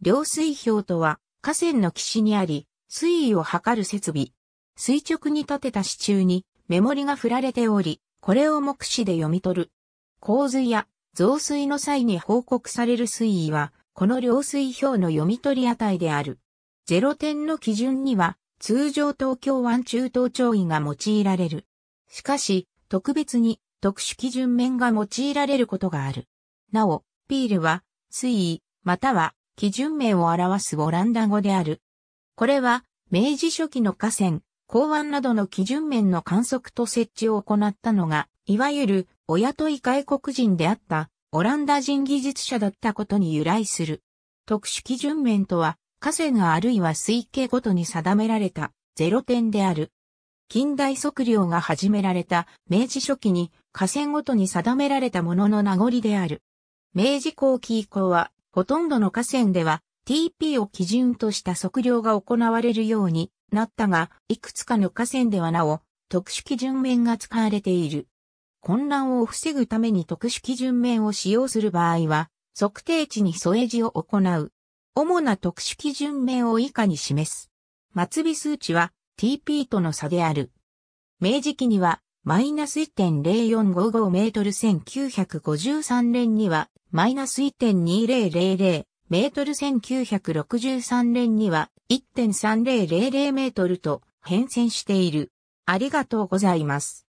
量水表とは、河川の岸にあり、水位を測る設備。垂直に立てた支柱に、メモリが振られており、これを目視で読み取る。洪水や増水の際に報告される水位は、この量水表の読み取り値である。ゼロ点の基準には、通常東京湾中等潮位が用いられる。しかし、特別に特殊基準面が用いられることがある。なお、ピールは、水位、または基準名を表すオランダ語である。これは、明治初期の河川、港湾などの基準面の観測と設置を行ったのが、いわゆる、お雇い外国人であった、オランダ人技術者だったことに由来する。特殊基準面とは、河川があるいは水系ごとに定められた、ゼロ点である。近代測量が始められた明治初期に河川ごとに定められたものの名残である。明治後期以降はほとんどの河川では TP を基準とした測量が行われるようになったが、いくつかの河川ではなお、特殊基準面が使われている。混乱を防ぐために特殊基準面を使用する場合は、測定値に添え字を行う。主な特殊基準面を以下に示す。末尾数値は TP との差である。明治期にはマイナス1.0455メートル1953年にはマイナス1.2000メートル1963年には1.3000メートルと変遷している。ありがとうございます。